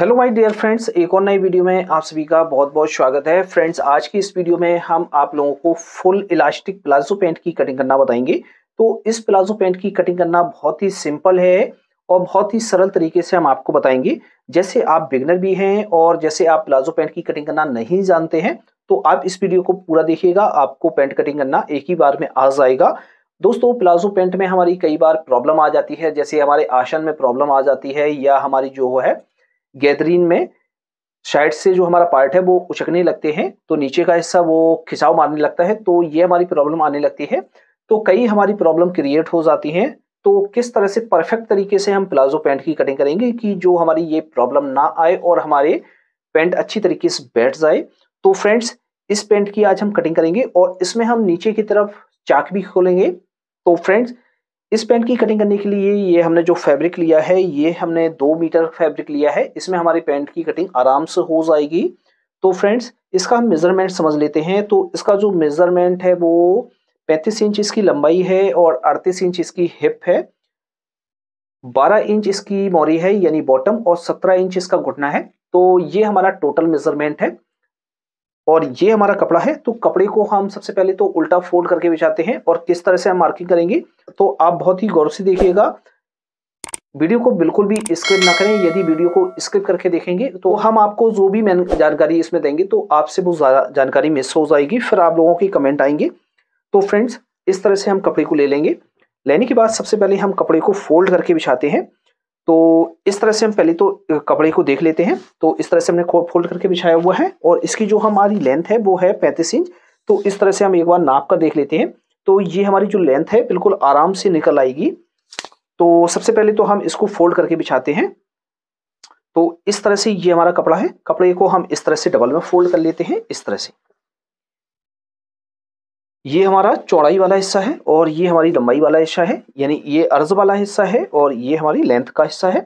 hello my dear friends एक और नई वीडियो में आप सभी का बहुत बहुत स्वागत है फ्रेंड्स आज की इस वीडियो में हम आप लोगों को फुल इलास्टिक प्लाजो पैंट की कटिंग करना बताएंगे तो इस प्लाजो पैंट की कटिंग करना बहुत ही सिंपल है और बहुत ही सरल तरीके से हम आपको बताएंगे जैसे आप बिगनर भी हैं और जैसे आप प्लाजो पैंट की कटिंग करना नहीं जानते हैं तो आप इस वीडियो को पूरा देखिएगा आपको पैंट कटिंग करना एक ही बार में आ जाएगा दोस्तों प्लाजो पेंट में हमारी कई बार प्रॉब्लम आ जाती है जैसे हमारे आसन में प्रॉब्लम आ जाती है या हमारी जो है गैदरीन में साइड से जो हमारा पार्ट है वो उचकने लगते हैं तो नीचे का हिस्सा वो खिंचाव मारने लगता है तो ये हमारी प्रॉब्लम आने लगती है तो कई हमारी प्रॉब्लम क्रिएट हो जाती हैं तो किस तरह से परफेक्ट तरीके से हम प्लाजो पैंट की कटिंग करेंगे कि जो हमारी ये प्रॉब्लम ना आए और हमारे पेंट अच्छी तरीके से बैठ जाए तो फ्रेंड्स इस पेंट की आज हम कटिंग करेंगे और इसमें हम नीचे की तरफ चाक भी खोलेंगे तो फ्रेंड्स इस पैंट की कटिंग करने के लिए ये हमने जो फैब्रिक लिया है ये हमने दो मीटर फैब्रिक लिया है इसमें हमारी पैंट की कटिंग आराम से हो जाएगी तो फ्रेंड्स इसका हम मेज़रमेंट समझ लेते हैं तो इसका जो मेज़रमेंट है वो पैंतीस इंच इसकी लंबाई है और अड़तीस इंच इसकी हिप है बारह इंच इसकी मोरी है यानी बॉटम और सत्रह इंच इसका घुटना है तो ये हमारा टोटल मेज़रमेंट है और ये हमारा कपड़ा है तो कपड़े को हम सबसे पहले तो उल्टा फोल्ड करके बिछाते हैं और किस तरह से हम मार्किंग करेंगे तो आप बहुत ही गौर से देखिएगा वीडियो को बिल्कुल भी स्किप ना करें यदि वीडियो को स्किप करके देखेंगे तो हम आपको जो भी मैन जानकारी इसमें देंगे तो आपसे वो जानकारी मिस हो जाएगी फिर आप लोगों के कमेंट आएंगे तो फ्रेंड्स इस तरह से हम कपड़े को ले लेंगे लेने के बाद सबसे पहले हम कपड़े को फोल्ड करके बिछाते हैं तो इस तरह से हम पहले तो कपड़े को देख लेते हैं तो इस तरह से हमने फोल्ड करके बिछाया हुआ है और इसकी जो हमारी लेंथ है वो है पैंतीस इंच तो इस तरह से हम एक बार नाप कर देख लेते हैं तो ये हमारी जो लेंथ है बिल्कुल आराम से निकल आएगी तो सबसे पहले तो हम इसको फोल्ड करके बिछाते हैं तो इस तरह से ये हमारा कपड़ा है कपड़े को हम इस तरह से डबल में फोल्ड कर लेते हैं इस तरह से ये हमारा चौड़ाई वाला हिस्सा है और ये हमारी लंबाई वाला हिस्सा है यानी ये अर्ज वाला हिस्सा है और ये हमारी लेंथ का हिस्सा है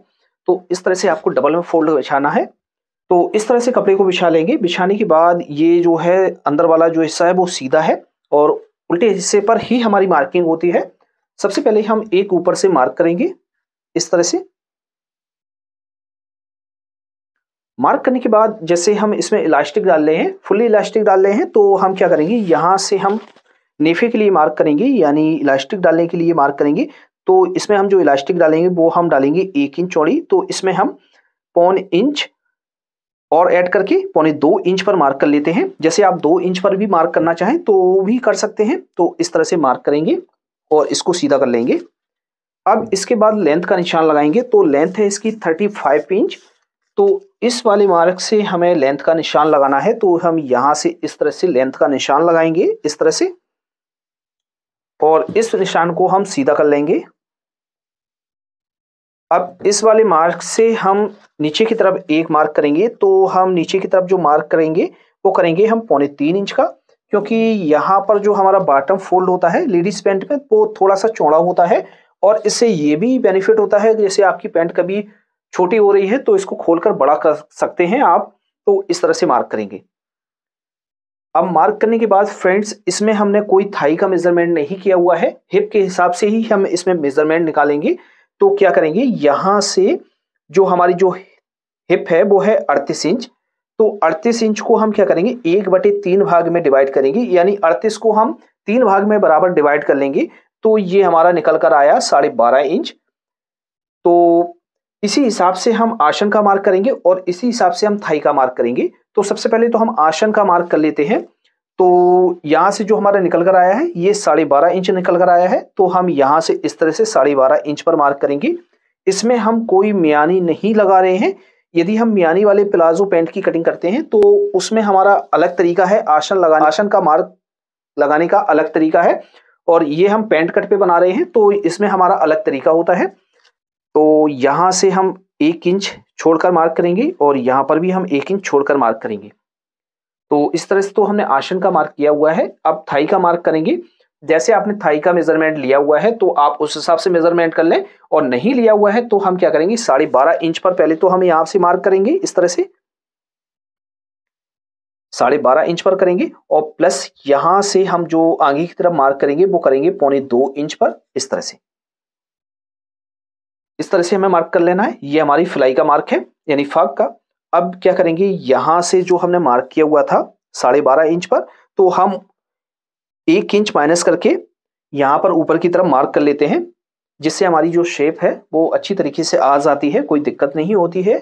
तो इस तरह से आपको डबल में फोल्ड बिछाना है तो इस तरह से कपड़े को बिछा लेंगे बिछाने के बाद ये जो है अंदर वाला जो हिस्सा है वो सीधा है और उल्टे हिस्से पर ही हमारी मार्किंग होती है सबसे पहले हम एक ऊपर से मार्क करेंगे इस तरह से मार्क करने के बाद जैसे हम इसमें इलास्टिक डाल रहे हैं फुल्ली इलास्टिक डाल रहे हैं तो हम क्या करेंगे यहाँ से हम नेफे के लिए मार्क करेंगे यानी इलास्टिक डालने के लिए मार्क करेंगे तो इसमें हम जो इलास्टिक डालेंगे वो हम डालेंगे एक इंच चौड़ी तो इसमें हम पौन इंच और ऐड करके पौने दो इंच पर मार्क कर लेते हैं जैसे आप दो इंच पर भी मार्क करना चाहें तो भी कर सकते हैं तो इस तरह से मार्क करेंगे और इसको सीधा कर लेंगे अब इसके बाद लेंथ का निशान लगाएंगे तो लेंथ है इसकी थर्टी फाइव इंच तो इस वाले मार्क से हमें लेंथ का निशान लगाना है तो हम यहाँ से इस तरह से लेंथ का निशान लगाएंगे इस तरह से और इस निशान को हम सीधा कर लेंगे अब इस वाले मार्क से हम नीचे की तरफ एक मार्क करेंगे तो हम नीचे की तरफ जो मार्क करेंगे वो करेंगे हम पौने तीन इंच का क्योंकि यहाँ पर जो हमारा बॉटम फोल्ड होता है लेडीज पैंट में वो थोड़ा सा चौड़ा होता है और इससे ये भी बेनिफिट होता है जैसे आपकी पैंट कभी छोटी हो रही है तो इसको खोलकर बड़ा कर सकते हैं आप तो इस तरह से मार्क करेंगे अब मार्क करने के बाद फ्रेंड्स इसमें हमने कोई थाई का मेजरमेंट नहीं किया हुआ है हिप के हिसाब से ही हम इसमें मेजरमेंट निकालेंगे तो क्या करेंगे यहाँ से जो हमारी जो हिप है वो है अड़तीस इंच तो अड़तीस इंच को हम क्या करेंगे एक बटे तीन भाग में डिवाइड करेंगे यानी अड़तीस को हम तीन भाग में बराबर डिवाइड कर लेंगे तो ये हमारा निकल कर आया साढ़े बारह इंच तो इसी हिसाब से हम आसन का मार्क करेंगे और इसी हिसाब से हम थाई का मार्क करेंगे तो सबसे पहले तो हम आसन का मार्क कर लेते हैं तो यहाँ से जो हमारा निकल कर आया है ये साढ़े बारह इंच निकल कर आया है तो हम यहाँ से इस तरह से साढ़े बारह इंच पर मार्क करेंगे इसमें हम कोई मियानी नहीं लगा रहे हैं यदि हम मियानी वाले प्लाजो पैंट की कटिंग करते हैं तो उसमें हमारा अलग तरीका है आसन लगाने आसन का मार्क लगाने का अलग तरीका है और ये हम पैंट कट पे बना रहे हैं तो इसमें हमारा अलग तरीका होता है तो यहाँ से हम एक इंच छोड़कर मार्क करेंगे और यहाँ पर भी हम एक इंच छोड़कर मार्क करेंगे तो इस तरह से तो हमने आसन का मार्क किया हुआ है अब थाई का मार्क करेंगे जैसे आपने थाई का मेजरमेंट लिया हुआ है तो आप उस हिसाब से मेजरमेंट कर लें और नहीं लिया हुआ है तो हम क्या करेंगे साढ़े बारह इंच पर पहले तो हम यहाँ से मार्क करेंगे इस तरह से साढ़े बारह इंच पर करेंगे और प्लस यहाँ से हम जो आगे की तरफ मार्क करेंगे वो करेंगे पौने दो इंच पर इस तरह से इस तरह से हमें मार्क कर लेना है ये हमारी फ्लाई का मार्क है यानी फाग का अब क्या करेंगे यहाँ से जो हमने मार्क किया हुआ था साढ़े बारह इंच पर तो हम एक इंच माइनस करके यहाँ पर ऊपर की तरफ मार्क कर लेते हैं जिससे हमारी जो शेप है वो अच्छी तरीके से आ जाती है कोई दिक्कत नहीं होती है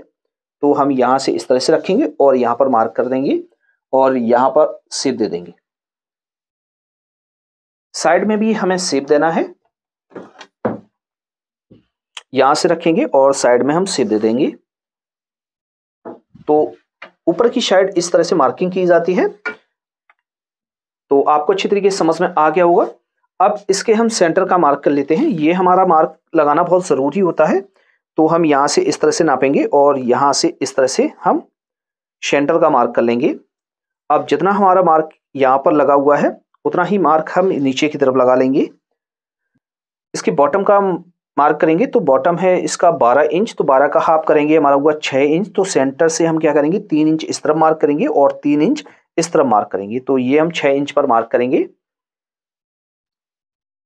तो हम यहाँ से इस तरह से रखेंगे और यहाँ पर मार्क कर देंगे और यहाँ पर सेप दे देंगे साइड में भी हमें सेप देना है यहां से रखेंगे और साइड में हम सीधे देंगे तो ऊपर की साइड इस तरह से मार्किंग की जाती है तो आपको अच्छी तरीके से समझ में आ गया होगा अब इसके हम सेंटर का मार्क कर लेते हैं ये हमारा मार्क लगाना बहुत ज़रूरी होता है तो हम यहां से इस तरह से नापेंगे और यहां से इस तरह से हम सेंटर का मार्क कर लेंगे अब जितना हमारा मार्क यहां पर लगा हुआ है उतना ही मार्क हम नीचे की तरफ लगा लेंगे इसके बॉटम का मार्क करेंगे तो बॉटम है इसका 12 इंच तो 12 का हाफ करेंगे हमारा हुआ 6 इंच तो सेंटर से हम क्या करेंगे 3 इंच इस तरफ मार्क करेंगे और 3 इंच इस तरफ मार्क करेंगे तो ये हम 6 इंच पर मार्क करेंगे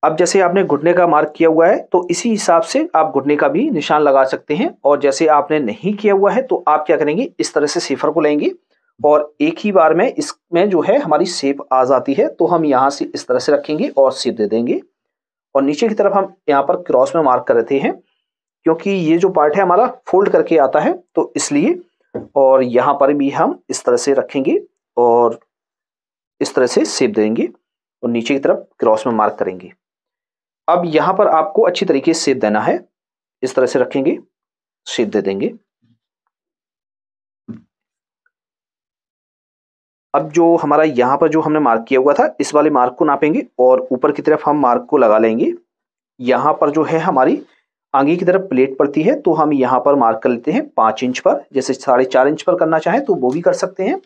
अब जैसे आपने घुटने का मार्क किया हुआ है तो इसी हिसाब से आप घुटने का भी निशान लगा सकते हैं और जैसे आपने नहीं किया हुआ है तो आप क्या करेंगे इस तरह से सेफर को लेंगे और एक ही बार में इसमें जो है हमारी सेप आ जाती है तो हम यहाँ से इस तरह से रखेंगे और सीप दे देंगे और नीचे की तरफ हम यहाँ पर क्रॉस में मार्क कर रहे हैं क्योंकि ये जो पार्ट है हमारा फोल्ड करके आता है तो इसलिए और यहाँ पर भी हम इस तरह से रखेंगे और इस तरह से सेप देंगे और नीचे की तरफ क्रॉस में मार्क करेंगे अब यहाँ पर आपको अच्छी तरीके से सेप देना है इस तरह से रखेंगे सेप दे देंगे अब जो हमारा यहाँ पर जो हमने मार्क किया हुआ था इस वाले मार्क को नापेंगे और ऊपर की तरफ हम मार्क को लगा लेंगे यहाँ पर जो है हमारी आगे की तरफ प्लेट पड़ती है तो हम यहाँ पर मार्क कर लेते हैं पाँच इंच पर जैसे साढ़े चार इंच पर करना चाहें तो वो भी कर सकते हैं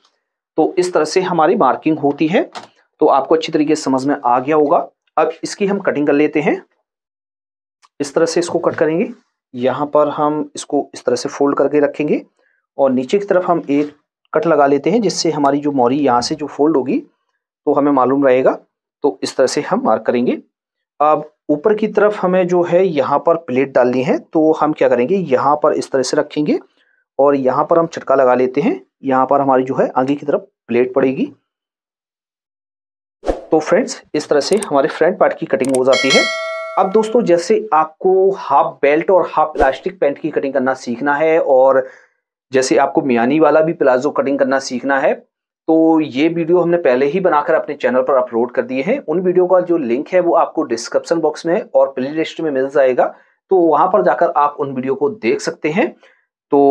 तो इस तरह से हमारी मार्किंग होती है तो आपको अच्छी तरीके से समझ में आ गया होगा अब इसकी हम कटिंग कर लेते हैं इस तरह से इसको कट करेंगे यहाँ पर हम इसको इस तरह से फोल्ड करके रखेंगे और नीचे की तरफ हम एक कट लगा लेते हैं जिससे हमारी जो मौरी यहाँ से जो फोल्ड होगी तो हमें मालूम रहेगा तो इस तरह से हम मार्क करेंगे अब ऊपर की तरफ हमें जो है यहाँ पर प्लेट डालनी है तो हम क्या करेंगे यहाँ पर इस तरह से रखेंगे और यहाँ पर हम चटका लगा लेते हैं यहाँ पर हमारी जो है आगे की तरफ प्लेट पड़ेगी तो फ्रेंड्स इस तरह से हमारे फ्रंट पार्ट की कटिंग हो जाती है अब दोस्तों जैसे आपको हाफ बेल्ट और हाफ प्लास्टिक पैंट की कटिंग करना सीखना है और जैसे आपको मियानी वाला भी प्लाजो कटिंग करना सीखना है तो ये वीडियो हमने पहले ही बनाकर अपने चैनल पर अपलोड कर दिए हैं उन वीडियो का जो लिंक है वो आपको डिस्क्रिप्शन बॉक्स में और प्ले लिस्ट में मिल जाएगा तो वहां पर जाकर आप उन वीडियो को देख सकते हैं तो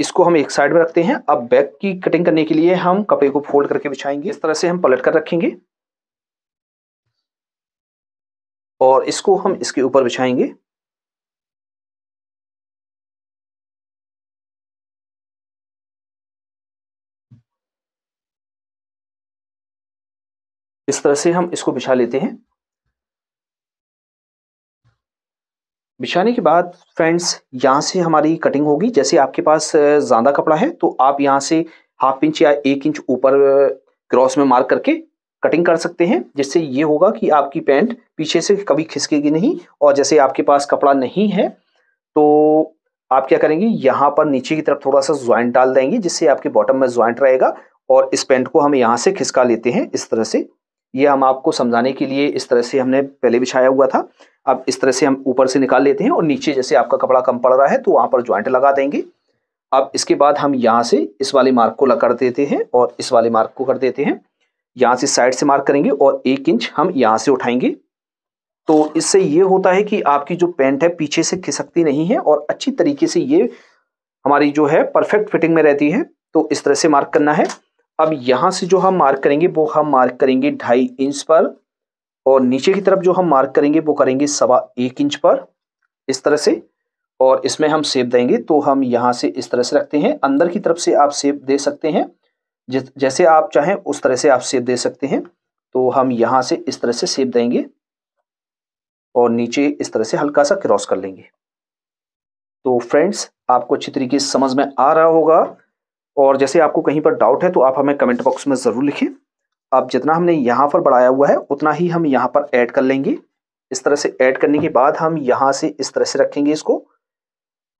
इसको हम एक साइड में रखते हैं अब बैक की कटिंग करने के लिए हम कपड़े को फोल्ड करके बिछाएंगे इस तरह से हम पलट कर रखेंगे और इसको हम इसके ऊपर बिछाएंगे इस तरह से हम इसको बिछा लेते हैं बिछाने के बाद फ्रेंड्स यहाँ से हमारी कटिंग होगी जैसे आपके पास ज़्यादा कपड़ा है तो आप यहाँ से हाफ इंच या एक इंच ऊपर क्रॉस में मार्क करके कटिंग कर सकते हैं जिससे ये होगा कि आपकी पैंट पीछे से कभी खिसकेगी नहीं और जैसे आपके पास कपड़ा नहीं है तो आप क्या करेंगे यहाँ पर नीचे की तरफ थोड़ा सा ज्वाइंट डाल देंगे जिससे आपके बॉटम में ज्वाइंट रहेगा और इस पैंट को हम यहाँ से खिसका लेते हैं इस तरह से ये हम आपको समझाने के लिए इस तरह से हमने पहले बिछाया हुआ था अब इस तरह से हम ऊपर से निकाल लेते हैं और नीचे जैसे आपका कपड़ा कम पड़ रहा है तो वहाँ पर ज्वाइंट लगा देंगे अब इसके बाद हम यहाँ से इस वाले मार्क को कर देते हैं और इस वाले मार्क को कर देते हैं यहाँ से साइड से मार्क करेंगे और एक इंच हम यहाँ से उठाएंगे तो इससे ये होता है कि आपकी जो पैंट है पीछे से खिसकती नहीं है और अच्छी तरीके से ये हमारी जो है परफेक्ट फिटिंग में रहती है तो इस तरह से मार्क करना है अब यहाँ से जो हम मार्क करेंगे वो हम मार्क करेंगे ढाई इंच पर और नीचे की तरफ जो हम मार्क करेंगे वो करेंगे सवा एक इंच पर इस तरह से और इसमें हम सेब देंगे तो हम यहाँ से इस तरह से रखते हैं अंदर की तरफ से आप सेब दे सकते हैं जैसे आप चाहें उस तरह से आप सेब दे सकते हैं तो हम यहाँ से इस तरह से सेब देंगे और नीचे इस तरह से हल्का सा क्रॉस कर लेंगे तो फ्रेंड्स आपको अच्छी तरीके से समझ में आ रहा होगा और जैसे आपको कहीं पर डाउट है तो आप हमें कमेंट बॉक्स में ज़रूर लिखें अब जितना हमने यहाँ पर बढ़ाया हुआ है उतना ही हम यहाँ पर ऐड कर लेंगे इस तरह से ऐड करने के बाद हम यहाँ से इस तरह से रखेंगे इसको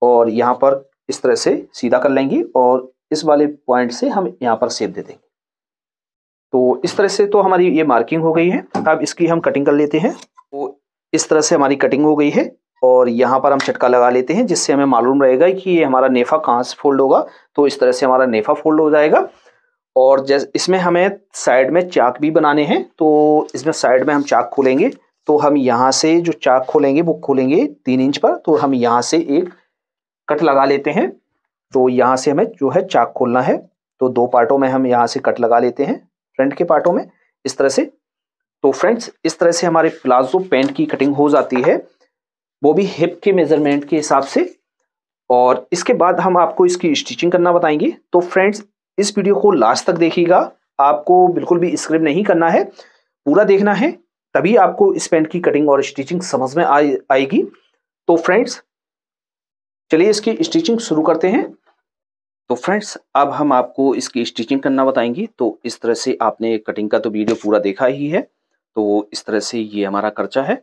और यहाँ पर इस तरह से सीधा कर लेंगे और इस वाले पॉइंट से हम यहाँ पर सेप दे देंगे तो इस तरह से तो हमारी ये मार्किंग हो गई है अब इसकी हम कटिंग कर लेते हैं तो इस तरह से हमारी कटिंग हो गई है और यहाँ पर हम चटका लगा लेते हैं जिससे हमें मालूम रहेगा कि ये हमारा नेफा कहाँ से फोल्ड होगा तो इस तरह से हमारा नेफा फोल्ड हो जाएगा और जैसे इसमें हमें साइड में चाक भी बनाने हैं तो इसमें साइड में हम चाक खोलेंगे तो हम यहाँ से जो चाक खोलेंगे वो खोलेंगे तीन इंच पर तो हम यहाँ से एक कट लगा लेते हैं तो यहाँ से हमें जो है चाक खोलना है तो दो पार्टों में हम यहाँ से कट लगा लेते हैं फ्रंट के पार्टों में इस तरह से तो फ्रेंड्स इस तरह से हमारे प्लाजो पैंट की कटिंग हो जाती है वो भी हिप के मेजरमेंट के हिसाब से और इसके बाद हम आपको इसकी स्टिचिंग करना बताएंगे तो फ्रेंड्स इस वीडियो को लास्ट तक देखिएगा आपको बिल्कुल भी स्क्रिप नहीं करना है पूरा देखना है तभी आपको इस पेंट की कटिंग और स्टिचिंग समझ में आए, आएगी तो फ्रेंड्स चलिए इसकी स्टिचिंग शुरू करते हैं तो फ्रेंड्स अब हम आपको इसकी स्टिचिंग करना बताएंगे तो इस तरह से आपने कटिंग का तो वीडियो पूरा देखा ही है तो इस तरह से ये हमारा खर्चा है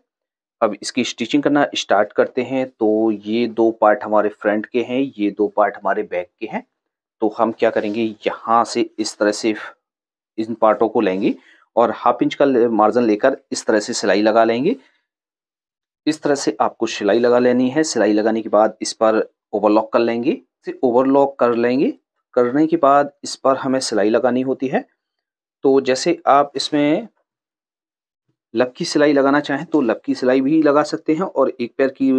अब इसकी स्टिचिंग करना स्टार्ट करते हैं तो ये दो पार्ट हमारे फ्रंट के हैं ये दो पार्ट हमारे बैक के हैं तो हम क्या करेंगे यहाँ से इस तरह से इन पार्टों को लेंगे और हाफ इंच का मार्जिन लेकर इस तरह से सिलाई लगा लेंगे इस तरह से आपको सिलाई लगा लेनी है सिलाई लगाने के बाद इस पर ओवरलॉक कर लेंगे फिर ओवरलॉक कर लेंगे करने के बाद इस पर हमें सिलाई लगानी होती है तो जैसे आप इसमें लपकी की सिलाई लगाना चाहें तो लपकी की सिलाई भी लगा सकते हैं और एक पैर की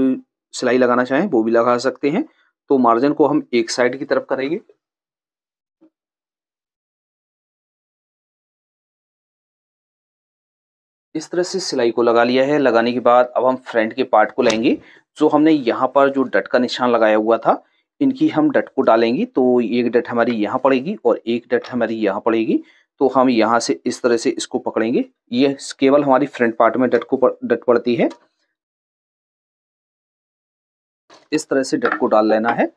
सिलाई लगाना चाहें वो भी लगा सकते हैं तो मार्जिन को हम एक साइड की तरफ करेंगे इस तरह से सिलाई को लगा लिया है लगाने के बाद अब हम फ्रंट के पार्ट को लेंगे जो हमने यहाँ पर जो डट का निशान लगाया हुआ था इनकी हम डट को डालेंगे तो एक डट हमारी यहाँ पड़ेगी और एक डट हमारी यहाँ पड़ेगी तो हम यहाँ से इस तरह से इसको पकड़ेंगे ये केवल हमारी फ्रंट पार्ट में डट को डट पड़ती है इस तरह से डट को डाल लेना है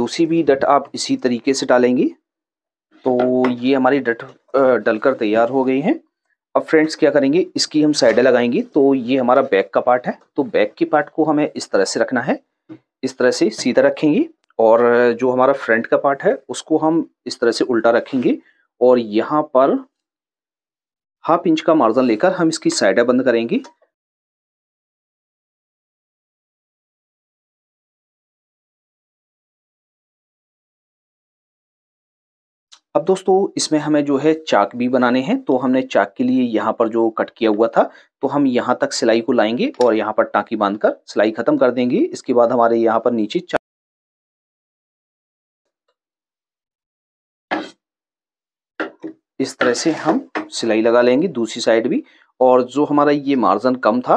दूसरी भी डट आप इसी तरीके से डालेंगे तो ये हमारी डट डलकर तैयार हो गई है अब फ्रेंड्स क्या करेंगे इसकी हम साइडें लगाएंगी तो ये हमारा बैक का पार्ट है तो बैक के पार्ट को हमें इस तरह से रखना है इस तरह से सीधा रखेंगे और जो हमारा फ्रंट का पार्ट है उसको हम इस तरह से उल्टा रखेंगे और यहाँ पर हाफ इंच का मार्जिन लेकर हम इसकी साइडें बंद करेंगे अब दोस्तों इसमें हमें जो है चाक भी बनाने हैं तो हमने चाक के लिए यहाँ पर जो कट किया हुआ था तो हम यहाँ तक सिलाई को लाएंगे और यहाँ पर टाँकी बांधकर सिलाई खत्म कर देंगे इसके बाद हमारे यहाँ पर नीचे इस तरह से हम सिलाई लगा लेंगे दूसरी साइड भी और जो हमारा ये मार्जन कम था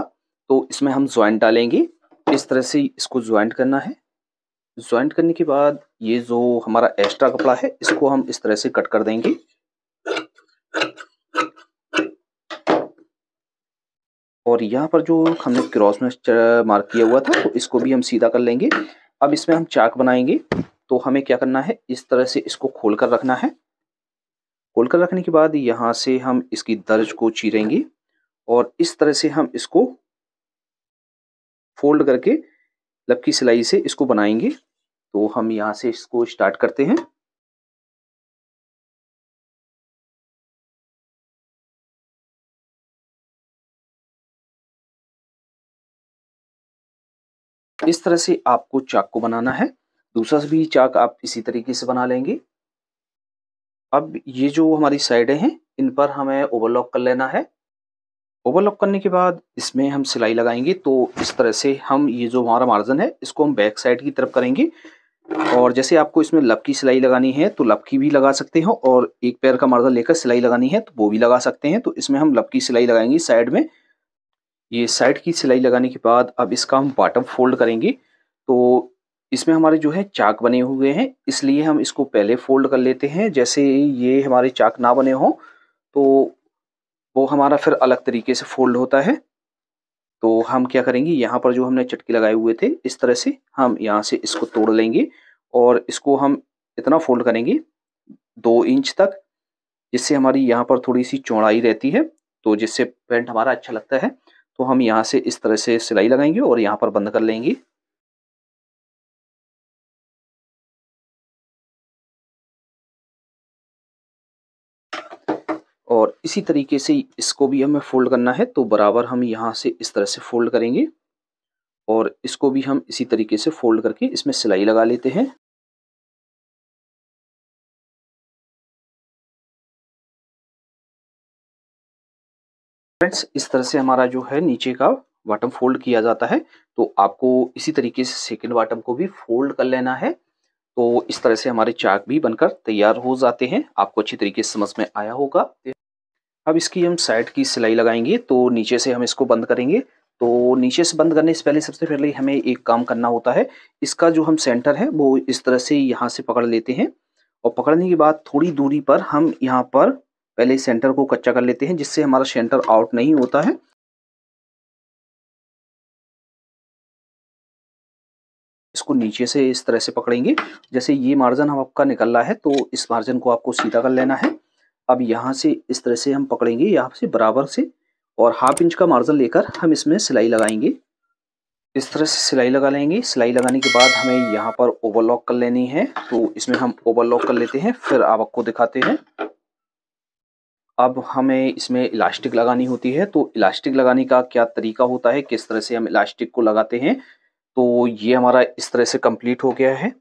तो इसमें हम ज्वाइंट डालेंगे इस तरह से इसको ज्वाइंट करना है ज्वाइंट करने के बाद ये जो हमारा एक्स्ट्रा कपड़ा है इसको हम इस तरह से कट कर देंगे और यहाँ पर जो हमने क्रॉस में मार्क किया हुआ था तो इसको भी हम सीधा कर लेंगे अब इसमें हम चाक बनाएंगे तो हमें क्या करना है इस तरह से इसको खोल कर रखना है खोल कर रखने के बाद यहाँ से हम इसकी दर्ज को चीरेंगे और इस तरह से हम इसको फोल्ड करके लपकी सिलाई से इसको बनाएंगे तो हम यहाँ से इसको स्टार्ट करते हैं इस तरह से आपको चाक को बनाना है दूसरा भी चाक आप इसी तरीके से बना लेंगे अब ये जो हमारी साइडें हैं इन पर हमें ओवरलॉक कर लेना है ओवरलॉक करने के बाद इसमें हम सिलाई लगाएंगे तो इस तरह से हम ये जो हमारा मार्जिन है इसको हम बैक साइड की तरफ करेंगे और जैसे आपको इसमें लब की सिलाई लगानी है तो लब की भी लगा सकते हो और एक पैर का मार्जिन लेकर सिलाई लगानी है तो वो भी लगा सकते हैं तो इसमें हम लब की सिलाई लगाएंगे साइड में ये साइड की सिलाई लगाने के बाद अब इसका हम बॉटम फोल्ड करेंगे तो इसमें हमारे जो है चाक बने हुए हैं इसलिए हम इसको पहले फोल्ड कर लेते हैं जैसे ये हमारे चाक ना बने हों तो वो हमारा फिर अलग तरीके से फोल्ड होता है तो हम क्या करेंगे यहाँ पर जो हमने चटके लगाए हुए थे इस तरह से हम यहाँ से इसको तोड़ लेंगे और इसको हम इतना फोल्ड करेंगे दो इंच तक जिससे हमारी यहाँ पर थोड़ी सी चौड़ाई रहती है तो जिससे पेंट हमारा अच्छा लगता है तो हम यहाँ से इस तरह से सिलाई लगाएंगे और यहाँ पर बंद कर लेंगे इसी तरीके से इसको भी हमें फोल्ड करना है तो बराबर हम यहाँ से इस तरह से फोल्ड करेंगे और इसको भी हम इसी तरीके से फोल्ड करके इसमें सिलाई लगा लेते हैं फ्रेंड्स इस तरह से हमारा जो है नीचे का बॉटम फोल्ड किया जाता है तो आपको इसी तरीके से सेकेंड बॉटम को भी फोल्ड कर लेना है तो इस तरह से हमारे चाक भी बनकर तैयार हो जाते हैं आपको अच्छी तरीके से समझ में आया होगा अब इसकी हम साइड की सिलाई लगाएंगे तो नीचे से हम इसको बंद करेंगे तो नीचे से बंद करने से पहले सबसे पहले हमें एक काम करना होता है इसका जो हम सेंटर है वो इस तरह से यहाँ से पकड़ लेते हैं और पकड़ने के बाद थोड़ी दूरी पर हम यहाँ पर पहले सेंटर को कच्चा कर लेते हैं जिससे हमारा सेंटर आउट नहीं होता है इसको नीचे से इस तरह से पकड़ेंगे जैसे ये मार्जिन हम आपका निकल रहा है तो इस मार्जिन को आपको सीधा कर लेना है अब यहाँ से इस तरह से हम पकड़ेंगे यहाँ से बराबर से और हाफ इंच का मार्जिन लेकर हम इसमें सिलाई लगाएंगे इस तरह से सिलाई लगा लेंगे सिलाई लगाने के बाद हमें यहाँ पर ओवरलॉक कर लेनी है तो इसमें हम ओवरलॉक कर लेते हैं फिर आपको दिखाते हैं अब हमें इसमें इलास्टिक लगानी होती है तो इलास्टिक लगाने का क्या तरीका होता है किस तरह से हम इलास्टिक को लगाते हैं तो ये हमारा इस तरह से कंप्लीट हो गया है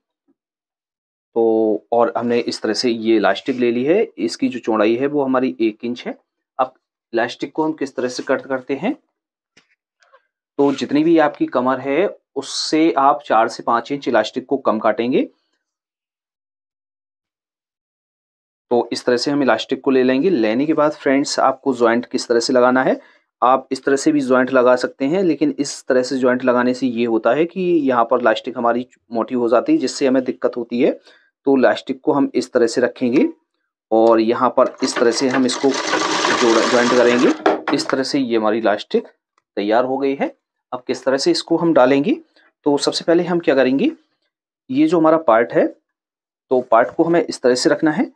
तो और हमने इस तरह से ये इलास्टिक ले ली है इसकी जो चौड़ाई है वो हमारी एक इंच है अब इलास्टिक को हम किस तरह से कट करते हैं तो जितनी भी आपकी कमर है उससे आप चार से पांच इंच इलास्टिक को कम काटेंगे तो इस तरह से हम इलास्टिक को ले लेंगे लेने के बाद फ्रेंड्स आपको ज्वाइंट किस तरह से लगाना है आप इस तरह से भी ज्वाइंट लगा सकते हैं लेकिन इस तरह से ज्वाइंट लगाने से ये होता है कि यहाँ पर इलास्टिक हमारी मोटी हो जाती है जिससे हमें दिक्कत होती है तो लास्टिक को हम इस तरह से रखेंगे और यहाँ पर इस तरह से हम इसको ज्वाइंट करेंगे इस तरह से ये हमारी लास्टिक तैयार हो गई है अब किस तरह से इसको हम डालेंगे तो सबसे पहले हम क्या करेंगे ये जो हमारा पार्ट है तो पार्ट को हमें इस तरह से रखना है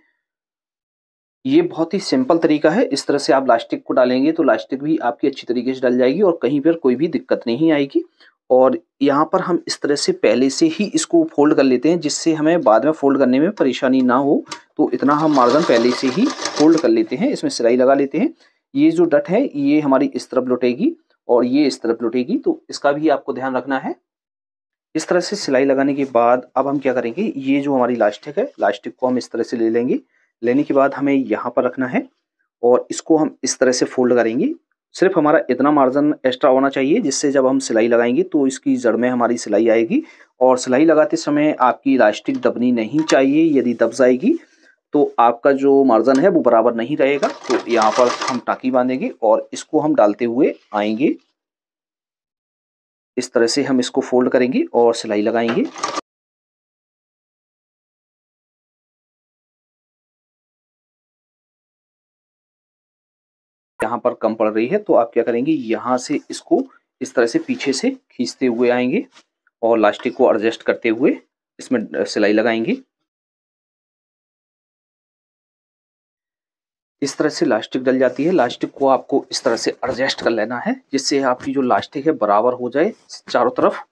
ये बहुत ही सिंपल तरीका है इस तरह से आप लास्टिक को डालेंगे तो लास्टिक भी आपकी अच्छी तरीके से डल जाएगी और कहीं पर कोई भी दिक्कत नहीं आएगी और यहाँ पर हम इस तरह से पहले से ही इसको फोल्ड कर लेते हैं जिससे हमें बाद में फोल्ड करने में परेशानी ना हो तो इतना हम मार्जन पहले से ही फोल्ड कर लेते हैं इसमें सिलाई लगा लेते हैं ये जो डट है ये हमारी इस तरफ लुटेगी और ये इस तरफ लुटेगी तो इसका भी आपको ध्यान रखना है इस तरह से सिलाई लगाने के बाद अब हम क्या करेंगे ये जो हमारी लास्टिक है लास्टिक को हम इस तरह से ले लेंगे लेने के बाद हमें यहाँ पर रखना है और इसको हम इस तरह से फोल्ड करेंगे सिर्फ हमारा इतना मार्जिन एक्स्ट्रा होना चाहिए जिससे जब हम सिलाई लगाएंगे तो इसकी जड़ में हमारी सिलाई आएगी और सिलाई लगाते समय आपकी इलास्टिक दबनी नहीं चाहिए यदि दब जाएगी तो आपका जो मार्जिन है वो बराबर नहीं रहेगा तो यहाँ पर हम टाकी बांधेंगे और इसको हम डालते हुए आएंगे इस तरह से हम इसको फोल्ड करेंगे और सिलाई लगाएंगे यहाँ पर कम पड़ रही है तो आप क्या करेंगे यहाँ से इसको इस तरह से पीछे से खींचते हुए आएंगे और लास्टिक को एडजस्ट करते हुए इसमें सिलाई लगाएंगे इस तरह से लास्टिक डल जाती है लास्टिक को आपको इस तरह से एडजस्ट कर लेना है जिससे आपकी जो लास्टिक है बराबर हो जाए चारों तरफ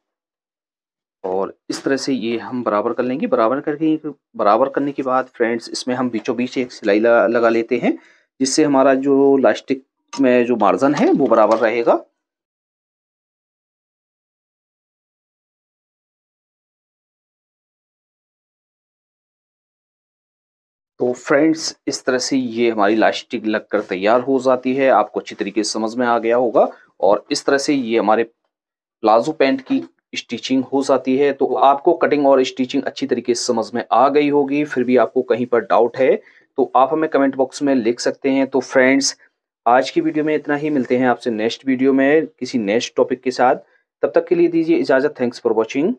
और इस तरह से ये हम बराबर कर लेंगे बराबर करके बराबर करने के बाद फ्रेंड्स इसमें हम बीचों बीच एक सिलाई लगा लेते हैं जिससे हमारा जो लास्टिक में जो मार्जन है वो बराबर रहेगा तो फ्रेंड्स इस तरह से ये हमारी लास्टिक लगकर तैयार हो जाती है आपको अच्छी तरीके से समझ में आ गया होगा और इस तरह से ये हमारे प्लाजो पैंट की स्टिचिंग हो जाती है तो आपको कटिंग और स्टिचिंग अच्छी तरीके से समझ में आ गई होगी फिर भी आपको कहीं पर डाउट है तो आप हमें कमेंट बॉक्स में लिख सकते हैं तो फ्रेंड्स आज की वीडियो में इतना ही मिलते हैं आपसे नेक्स्ट वीडियो में किसी नेक्स्ट टॉपिक के साथ तब तक के लिए दीजिए इजाज़त थैंक्स फॉर वॉचिंग